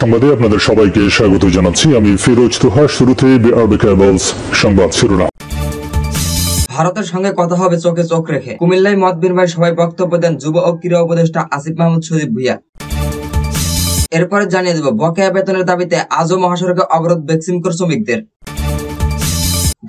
সংবাদে আপনাদের সবাইকে স্বাগত জানাচ্ছি আমি ফিরোজ তুহা শুরুতে সংবাদ শিরোনাম ভারতের সঙ্গে কথা হবে চোখে চোখ রেখে কুমিল্লায় মত বিনিময় সভায় বক্তব্য দেন যুব ও ক্রীড়া উপদেষ্টা আসিফ মাহমুদ সুদীপ ভুইয়া এরপরে জানিয়ে দেব বকেয়া বেতনের দাবিতে আজও মহাসড়কে অবরোধ কর শ্রমিকদের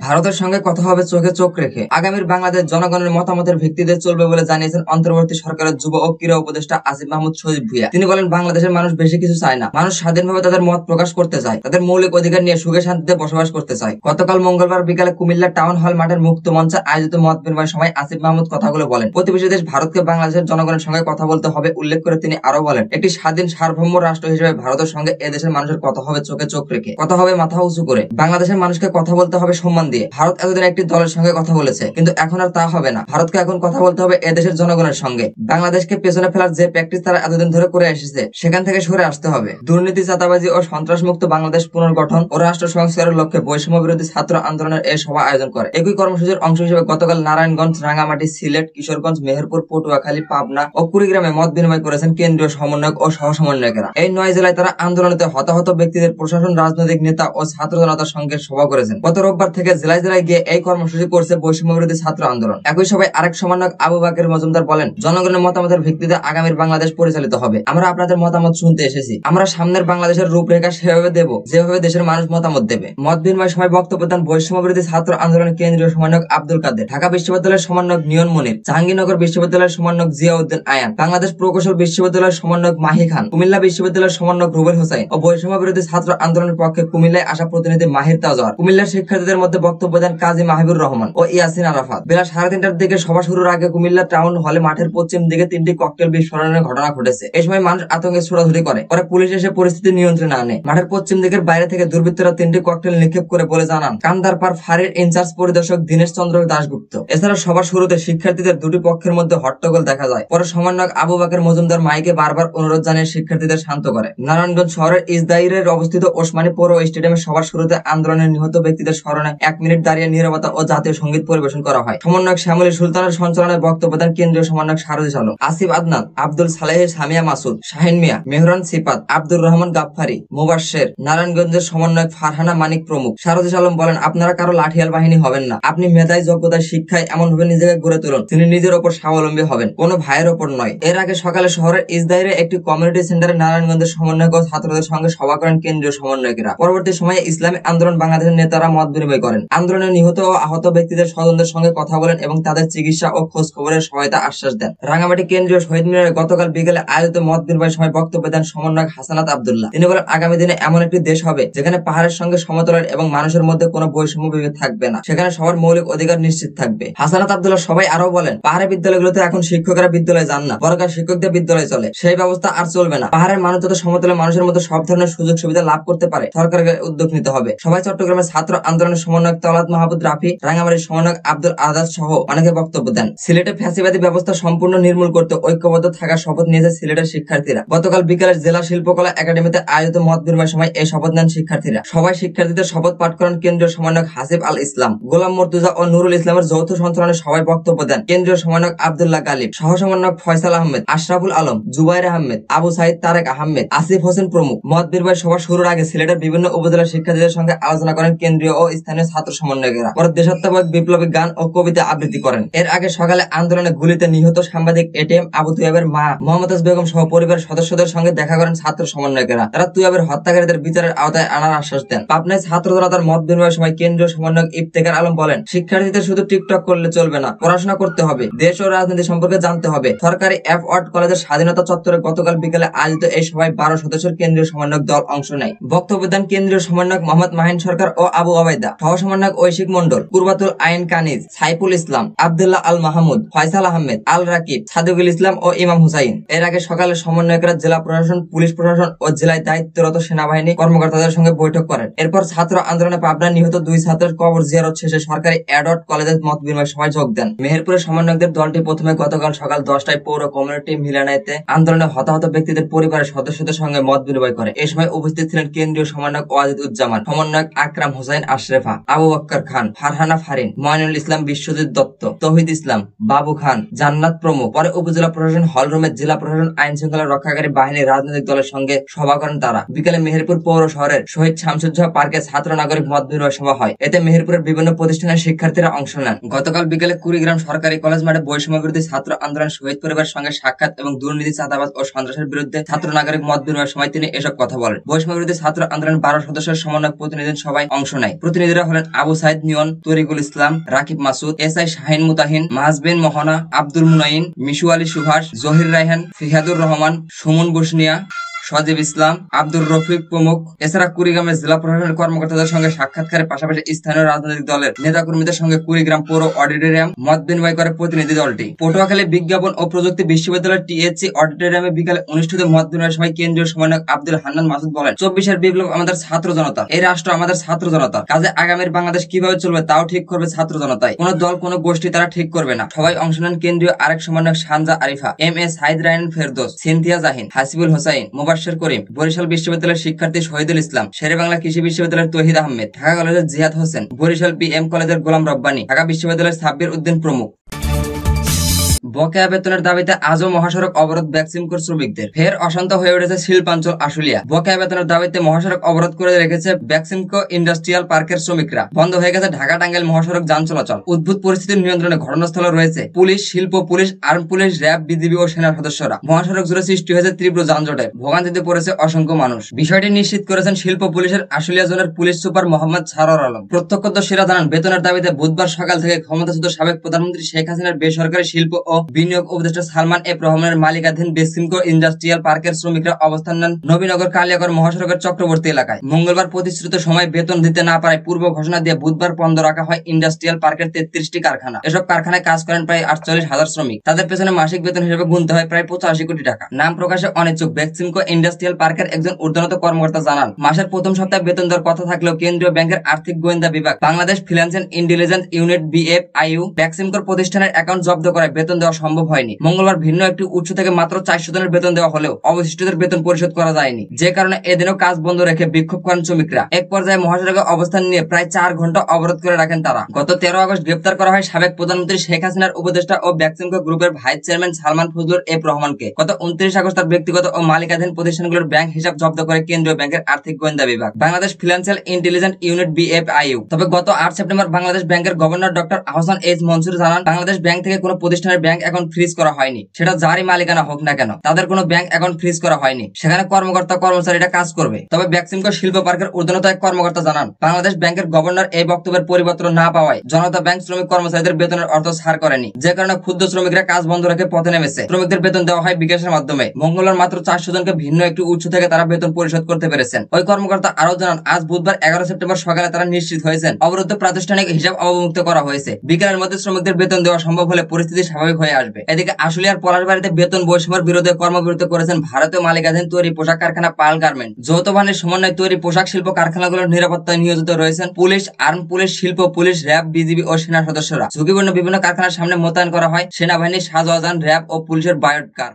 ভারতের সঙ্গে কথা হবে চোখে চোখ রেখে আগামীর বাংলাদেশ জনগণের মতামতের ভিত্তিতে চলবে বলে জানিয়েছেন অন্তর্বর্তী সরকারের যুব ও ক্রীড়া উপদেষ্টা আসিফ মাহমুদ শহীদ ভুইয়া তিনি বলেন বাংলাদেশের মানুষ বেশি কিছু চায় না মানুষ স্বাধীনভাবে তাদের মত প্রকাশ করতে চায় তাদের মৌলিক অধিকার নিয়ে সুখে শান্তিতে বসবাস করতে চায় গতকাল মঙ্গলবার বিকালে কুমিল্লা টাউন হল মাঠের মুক্ত মঞ্চে আয়োজিত মত বিনিময় সময় আসিফ মাহমুদ কথাগুলো বলেন প্রতিবেশী দেশ ভারতকে বাংলাদেশের জনগণের সঙ্গে কথা বলতে হবে উল্লেখ করে তিনি আরো বলেন একটি স্বাধীন সার্বভৌম রাষ্ট্র হিসেবে ভারতের সঙ্গে এদেশের মানুষের কথা হবে চোখে চোখ রেখে কথা হবে মাথা উঁচু করে বাংলাদেশের মানুষকে কথা বলতে হবে সম্মান দিয়ে ভারত এতদিন একটি দলের সঙ্গে কথা বলেছে কিন্তু এখন আর তা হবে না ভারতকে এখন কথা বলতে হবে এদেশের জনগণের সঙ্গে বাংলাদেশকে পেছনে ফেলার যে প্র্যাকটিস তারা এতদিন ধরে করে এসেছে সেখান থেকে সরে আসতে হবে দুর্নীতি চাতাবাজি ও সন্ত্রাস মুক্ত বাংলাদেশ পুনর্গঠন ও রাষ্ট্র সংস্কারের লক্ষ্যে বৈষম্য বিরোধী ছাত্র আন্দোলনের এই সভা আয়োজন করে একই কর্মসূচির অংশ হিসেবে গতকাল নারায়ণগঞ্জ রাঙামাটি সিলেট কিশোরগঞ্জ মেহেরপুর পটুয়াখালী পাবনা ও কুড়িগ্রামে মত বিনিময় করেছেন কেন্দ্রীয় সমন্বয়ক ও সহ সমন্বয়কেরা এই নয় জেলায় তারা আন্দোলনে হতাহত ব্যক্তিদের প্রশাসন রাজনৈতিক নেতা ও ছাত্র জনতার সঙ্গে সভা করেছেন গত রোববার থেকে জেলায় জেলায় গিয়ে এই কর্মসূচি করছে বৈষম্য বিরোধী ছাত্র আন্দোলন একই সভায় আরেক সমন্বয়ক আবু বাকের মজুমদার বলেন জনগণের মতামতের ভিত্তিতে আগামীর বাংলাদেশ পরিচালিত হবে আমরা আপনাদের মতামত শুনতে এসেছি আমরা সামনের বাংলাদেশের রূপরেখা সেভাবে দেব যেভাবে দেশের মানুষ মতামত দেবে মত বিনিময় সময় বক্তব্য দেন বৈষম্য বিরোধী ছাত্র আন্দোলনের কেন্দ্রীয় সমন্বয়ক আব্দুল কাদের ঢাকা বিশ্ববিদ্যালয়ের সমন্বয়ক নিয়ন মনির জাহাঙ্গীরনগর বিশ্ববিদ্যালয়ের সমন্বয়ক জিয়াউদ্দিন আয়ান বাংলাদেশ প্রকৌশল বিশ্ববিদ্যালয়ের সমন্বয়ক মাহি খান কুমিল্লা বিশ্ববিদ্যালয়ের সমন্বয়ক রুবেল হোসাইন ও বৈষম্য বিরোধী ছাত্র আন্দোলনের পক্ষে কুমিল্লায় আসা প্রতিনিধি মাহির তাজওয়ার কুমিল্লার শিক্ষার্থীদের মধ্যে বক্তব্য দেন কাজী মাহবুর রহমান ও ইয়াসিন আরাফাত বেলা সাড়ে তিনটার দিকে সভা শুরুর আগে কুমিল্লা টাউন হলে মাঠের পশ্চিম দিকে তিনটি ককটেল বিস্ফোরণের ঘটনা ঘটেছে এই সময় মানুষ আতঙ্কে ছোড়াধুরি করে পরে পুলিশ এসে পরিস্থিতি নিয়ন্ত্রণে আনে মাঠের পশ্চিম দিকের বাইরে থেকে দুর্বৃত্তরা তিনটি ককটেল নিক্ষেপ করে বলে জানান কান্দার পার ফারের ইনচার্জ পরিদর্শক দীনেশ চন্দ্র দাশগুপ্ত এছাড়া সবার শুরুতে শিক্ষার্থীদের দুটি পক্ষের মধ্যে হট্টগোল দেখা যায় পরে সমন্বয়ক আবু বাকের মজুমদার মাইকে বারবার অনুরোধ জানিয়ে শিক্ষার্থীদের শান্ত করে নারায়ণগঞ্জ শহরের ইসদাইরের অবস্থিত ওসমানী পৌর স্টেডিয়ামে সবার শুরুতে আন্দোলনের নিহত ব্যক্তিদের স্মরণে এক মিনিট দাঁড়িয়ে নিরবতা ও জাতীয় সঙ্গীত পরিবেশন করা হয় সমন্বয়ক শ্যামলি সুলতানের সঞ্চালনায় বক্তব্য দেন কেন্দ্রীয় সমন্বয়ক সারজি আলম আসিফ আদনান আব্দুল সালেহ সামিয়া মাসুদ শাহিন মিয়া মেহরান সিপাত আব্দুর রহমান গাফফারি মুবাসের নারায়ণগঞ্জের সমন্বয়ক ফারহানা মানিক প্রমুখ সারজি আলম বলেন আপনারা কারো লাঠিয়াল বাহিনী হবেন না আপনি মেধায় যোগ্যতায় শিক্ষায় এমনভাবে নিজেকে গড়ে তুলুন তিনি নিজের ওপর স্বাবলম্বী হবেন কোন ভাইয়ের ওপর নয় এর আগে সকালে শহরের ইসদাইরে একটি কমিউনিটি সেন্টারে নারায়ণগঞ্জের সমন্বয়ক ও ছাত্রদের সঙ্গে সভা করেন কেন্দ্রীয় সমন্বয়কেরা পরবর্তী সময়ে ইসলামী আন্দোলন বাংলাদেশের নেতারা মত বিনিময় করেন আন্দোলনে নিহত ও আহত ব্যক্তিদের স্বজনদের সঙ্গে কথা বলেন এবং তাদের চিকিৎসা ও খোঁজ খবরের সহায়তা আশ্বাস দেন রাঙামাটি কেন্দ্রীয় শহীদ মিনারে গতকাল বিকেলে আয়োজিত মত বিনিময় সময় বক্তব্য দেন সমন্বয়ক হাসানাত আবদুল্লাহ তিনি বলেন আগামী দিনে এমন একটি দেশ হবে যেখানে পাহাড়ের সঙ্গে সমতলের এবং মানুষের মধ্যে কোনো বৈষম্য বিভেদ থাকবে না সেখানে সবার মৌলিক অধিকার নিশ্চিত থাকবে হাসানাত আবদুল্লাহ সবাই আরো বলেন পাহাড়ের বিদ্যালয়গুলোতে এখন শিক্ষকেরা বিদ্যালয়ে যান না বরকার শিক্ষকদের বিদ্যালয়ে চলে সেই ব্যবস্থা আর চলবে না পাহাড়ের মানুষ যত সমতলে মানুষের মধ্যে সব ধরনের সুযোগ সুবিধা লাভ করতে পারে সরকারকে উদ্যোগ নিতে হবে সবাই চট্টগ্রামের ছাত্র আন্দোলনের সমন্বয় সমন্বয়ক তলাদ মাহবুদ রাফি রাঙামাটির সমন্বয়ক আব্দুল আজাদ সহ অনেকে বক্তব্য দেন সিলেটে ফ্যাসিবাদী ব্যবস্থা সম্পূর্ণ নির্মূল করতে ঐক্যবদ্ধ থাকার শপথ নিয়েছে সিলেটের শিক্ষার্থীরা গতকাল বিকালে জেলা শিল্পকলা একাডেমিতে আয়োজিত মত বিনিময় সময় এই শপথ নেন শিক্ষার্থীরা সবাই শিক্ষার্থীদের শপথ পাঠ করেন কেন্দ্রীয় সমন্বয়ক হাসিব আল ইসলাম গোলাম মর্তুজা ও নুরুল ইসলামের যৌথ সন্ত্রণে সবাই বক্তব্য দেন কেন্দ্রীয় সমন্বয়ক আবদুল্লাহ গালিব সহ সমন্বয়ক ফয়সাল আহমেদ আশরাফুল আলম জুবাইর আহমেদ আবু সাইদ তারেক আহমেদ আসিফ হোসেন প্রমুখ মত বিনিময় সভা শুরুর আগে সিলেটের বিভিন্ন উপজেলার শিক্ষার্থীদের সঙ্গে আলোচনা করেন কেন্দ্রীয় ও স্থানীয় ছাত্র সমন্বয়কেরা পরে দেশাত্মক বিপ্লবী গান ও কবিতা আবৃত্তি করেন এর আগে সকালে আন্দোলনে গুলিতে নিহত সাংবাদিক এটিএম আবু তুয়াবের মা মোহাম্মদ বেগম সহ পরিবারের সদস্যদের সঙ্গে দেখা করেন ছাত্র সমন্বয়কেরা তারা তুয়াবের হত্যাকারীদের বিচারের আওতায় আনার আশ্বাস দেন পাবনায় ছাত্র জনতার মত বিনিময়ের সময় কেন্দ্রীয় সমন্বয়ক ইফতেকার আলম বলেন শিক্ষার্থীদের শুধু টিকটক করলে চলবে না পড়াশোনা করতে হবে দেশ ও রাজনীতি সম্পর্কে জানতে হবে সরকারি এফ ওয়ার্ড কলেজের স্বাধীনতা চত্বরে গতকাল বিকেলে আয়োজিত এই সভায় বারো সদস্যের কেন্দ্রীয় সমন্বয়ক দল অংশ নেয় বক্তব্য দেন কেন্দ্রীয় সমন্বয়ক মোহাম্মদ মাহিন সরকার ও আবু আবাইদা সহ সমন্বয়ক ঐশিক মন্ডল কুরবাতুল আইন কানিজ সাইফুল ইসলাম আবদুল্লাহ আল মাহমুদ ফয়সাল আহমেদ আল রাকিব সাদুকুল ইসলাম ও ইমাম হুসাইন এর আগে সকালে সমন্বয়করা জেলা প্রশাসন পুলিশ প্রশাসন ও জেলায় দায়িত্বরত সেনাবাহিনী কর্মকর্তাদের সঙ্গে বৈঠক করেন এরপর ছাত্র আন্দোলনে পাবনা নিহত দুই ছাত্রের কবর জিয়ারত শেষে সরকারি অ্যাডট কলেজের মত বিনিময় সভায় যোগ দেন মেহেরপুরের সমন্বয়কদের দলটি প্রথমে গতকাল সকাল দশটায় পৌর কমিউনিটি মিলানায়তে আন্দোলনে হতাহত ব্যক্তিদের পরিবারের সদস্যদের সঙ্গে মত বিনিময় করে এ সময় উপস্থিত ছিলেন কেন্দ্রীয় সমন্বয়ক ওয়াজিদ উজ্জামান সমন্বয়ক আকরাম হুসাইন আশরেফা আবু আবু বাক্কর খান ফারহানা ফারিন ময়নুল ইসলাম বিশ্বজিৎ দত্ত তহিদ ইসলাম বাবু খান জান্নাত প্রমুখ পরে উপজেলা প্রশাসন হল রুমের জেলা প্রশাসন আইন শৃঙ্খলা রক্ষাকারী বাহিনীর রাজনৈতিক দলের সঙ্গে সভা করেন তারা বিকেলে মেহেরপুর পৌর শহরের শহীদ শামসুজ্জাহ পার্কে ছাত্র নাগরিক মত বিনিময় সভা হয় এতে মেহেরপুরের বিভিন্ন প্রতিষ্ঠানের শিক্ষার্থীরা অংশ নেন গতকাল বিকেলে কুড়িগ্রাম সরকারি কলেজ মাঠে বৈষম্য বিরোধী ছাত্র আন্দোলন শহীদ পরিবারের সঙ্গে সাক্ষাৎ এবং দুর্নীতি চাঁদাবাদ ও সন্ত্রাসের বিরুদ্ধে ছাত্র নাগরিক মত বিনিময়ের সময় তিনি এসব কথা বলেন বৈষম্য বিরোধী ছাত্র আন্দোলন বারো সদস্যের সমন্বয় প্রতিনিধি সভায় অংশ নেয় প্রতিনিধিরা হলেন Abu Saeed Niyon Tarikul Islam Rakib Masud S I Shahin Mutahin Mahbin Mohona Abdul Munain Mishu Ali Subhash Zahir Raihan Fihadur Rahman Sumon Bosnia Sajib Islam Abdur Rafiq প্রমুখ এছাড়া কুড়িগ্রামের জেলা প্রশাসনের কর্মকর্তাদের সঙ্গে সাক্ষাৎকারের পাশাপাশি স্থানীয় রাজনৈতিক দলের নেতা কর্মীদের সঙ্গে কুড়িগ্রাম পৌর অডিটোরিয়াম মত বিনিময় করে প্রতিনিধি দলটি পটুয়াখালী বিজ্ঞাপন ও প্রযুক্তি বিশ্ববিদ্যালয় টিএসসি অডিটোরিয়ামে বিকালে অনুষ্ঠিত মত বিনিময়ের সময় কেন্দ্রীয় সমন্বয়ক আব্দুল হান্নান মাসুদ বলেন চব্বিশের বিপ্লব আমাদের ছাত্র জনতা এই রাষ্ট্র আমাদের ছাত্র জনতা কাজে আগামীর বাংলাদেশ কিভাবে চলবে তাও ঠিক করবে ছাত্র জনতায় কোন দল কোন গোষ্ঠী তারা ঠিক করবে না সবাই অংশ নেন কেন্দ্রীয় আরেক সমন্বয়ক সানজা আরিফা এম এস হাইদ ফেরদোস সিনথিয়া জাহিন হাসিবুল হোসাইন মোবাইল মোবাশ্বের করিম বরিশাল বিশ্ববিদ্যালয়ের শিক্ষার্থী শহীদুল ইসলাম বাংলা কৃষি বিশ্ববিদ্যালয়ের তহিদ আহমেদ ঢাকা কলেজের জিহাদ হোসেন বরিশাল বি এম কলেজের গোলাম রব্বানি ঢাকা বিশ্ববিদ্যালয়ের সাব্বির উদ্দিন প্রমুখ বকেয়া বেতনের দাবিতে আজও মহাসড়ক অবরোধ কর শ্রমিকদের ফের অশান্ত হয়ে উঠেছে শিল্পাঞ্চল আশুলিয়া বকেয়া বেতনের দাবিতে মহাসড়ক অবরোধ করে রেখেছে ব্যাকসিমকো ইন্ডাস্ট্রিয়াল পার্কের শ্রমিকরা বন্ধ হয়ে গেছে ঢাকা টাঙ্গাইল মহাসড়ক যান চলাচল উদ্ভুত পরিস্থিতির নিয়ন্ত্রণে ঘটনাস্থলে রয়েছে পুলিশ শিল্প police arm police RAB BGB ও সেনার সদস্যরা মহাসড়ক জুড়ে সৃষ্টি হয়েছে তীব্র যানজটের ভোগান্তিতে পড়েছে অসংখ্য মানুষ বিষয়টি নিশ্চিত করেছেন শিল্প পুলিশের আশুলিয়া জোনের পুলিশ সুপার মোহাম্মদ সারর আলম প্রত্যক্ষদর্শীরা জানান বেতনের দাবিতে বুধবার সকাল থেকে ক্ষমতাচ্যুত সাবেক প্রধানমন্ত্রী শেখ হাসিনার বেসরকারি শিল্প ও বিনিয়োগ উপদেষ্টা সালমান এফ রহমানের মালিকাধীন বেসিমকো ইন্ডাস্ট্রিয়াল পার্কের শ্রমিকরা অবস্থান নেন নবীনগর কালিয়াগর মহাসড়কের চক্রবর্তী এলাকায় মঙ্গলবার প্রতিশ্রুত সময় বেতন দিতে না পারায় পূর্ব ঘোষণা দিয়ে বুধবার বন্ধ রাখা হয় ইন্ডাস্ট্রিয়াল পার্কের তেত্রিশটি কারখানা এসব কারখানায় কাজ করেন প্রায় আটচল্লিশ হাজার শ্রমিক তাদের পেছনে মাসিক বেতন হিসেবে গুনতে হয় প্রায় পঁচাশি কোটি টাকা নাম প্রকাশে অনিচ্ছুক বেক্সিমকো ইন্ডাস্ট্রিয়াল পার্কের একজন ঊর্ধ্বনত কর্মকর্তা জানান মাসের প্রথম সপ্তাহে বেতন দেওয়ার কথা থাকলেও কেন্দ্রীয় ব্যাংকের আর্থিক গোয়েন্দা বিভাগ Bangladesh finance intelligence unit BFIU বেক্সিমকোর প্রতিষ্ঠানের অ্যাকাউন্ট জব্দ করায় বেতন দেওয়া দেওয়া সম্ভব হয়নি মঙ্গলবার ভিন্ন একটি উৎস থেকে মাত্র চারশো জনের বেতন দেওয়া হলেও অবশিষ্টদের বেতন পরিশোধ করা যায়নি যে কারণে এদিনও কাজ বন্ধ রেখে বিক্ষোভ করেন শ্রমিকরা এক পর্যায়ে মহাসড়কে অবস্থান নিয়ে প্রায় চার ঘন্টা অবরোধ করে রাখেন তারা গত তেরো আগস্ট গ্রেপ্তার করা হয় সাবেক প্রধানমন্ত্রী শেখ হাসিনার উপদেষ্টা ও ব্যাকসিমকো গ্রুপের vice chairman Salman Fazlur F রহমানকে গত উনত্রিশ আগস্ট তার ব্যক্তিগত ও মালিকাধীন প্রতিষ্ঠানগুলোর ব্যাংক হিসাব জব্দ করে কেন্দ্রীয় ব্যাংকের আর্থিক গোয়েন্দা বিভাগ Bangladesh financial intelligent unit BFIU তবে গত আট সেপ্টেম্বর বাংলাদেশ ব্যাংকের governor doctor Ahsan H Mansur জানান বাংলাদেশ ব্যাংক থেকে কোনো প্রতিষ্ঠানের ব্যাংক অ্যাকাউন্ট ফ্রিজ করা হয়নি সেটা যারই মালিকানা হোক না কেন তাদের কোনো ব্যাংক অ্যাকাউন্ট ফ্রিজ করা হয়নি সেখানে কর্মকর্তা কর্মচারীরা কাজ করবে তবে ব্যাকসিমকো শিল্প পার্কের ঊর্ধ্বনত এক কর্মকর্তা জানান বাংলাদেশ ব্যাংকের গভর্নর এই বক্তব্যের পরিবর্তন না পাওয়ায় জনতা ব্যাংক শ্রমিক কর্মচারীদের বেতনের অর্থ ছাড় করেনি যে কারণে ক্ষুদ্র শ্রমিকরা কাজ বন্ধ রেখে পথে নেমেছে শ্রমিকদের বেতন দেওয়া হয় বিকাশের মাধ্যমে মঙ্গলবার মাত্র চারশো জনকে ভিন্ন একটি উৎস থেকে তারা বেতন পরিশোধ করতে পেরেছেন ওই কর্মকর্তা আরো জানান আজ বুধবার এগারো সেপ্টেম্বর সকালে তারা নিশ্চিত হয়েছেন অবরুদ্ধ প্রাতিষ্ঠানিক হিসাব অবমুক্ত করা হয়েছে বিকেলের মধ্যে শ্রমিকদের বেতন দেওয়া সম্ভব হলে পরিস্থিতি স্বাভাবিক হয়ে আলোচনায় আসবে এদিকে আশুলিয়ার বাড়িতে বেতন বৈষম্যের বিরুদ্ধে কর্মবিরতি করেছেন ভারতীয় মালিকাধীন তৈরি পোশাক কারখানা পাল গার্মেন্ট যৌথ বাহিনীর সমন্বয়ে তৈরি পোশাক শিল্প কারখানাগুলোর নিরাপত্তায় নিয়োজিত রয়েছেন পুলিশ আর্ম পুলিশ শিল্প পুলিশ র্যাব বিজিবি ও সেনা সদস্যরা ঝুঁকিপূর্ণ বিভিন্ন কারখানার সামনে মোতায়েন করা হয় সেনাবাহিনী সাজওয়াজান র্যাব ও পুলিশের বায়োট কার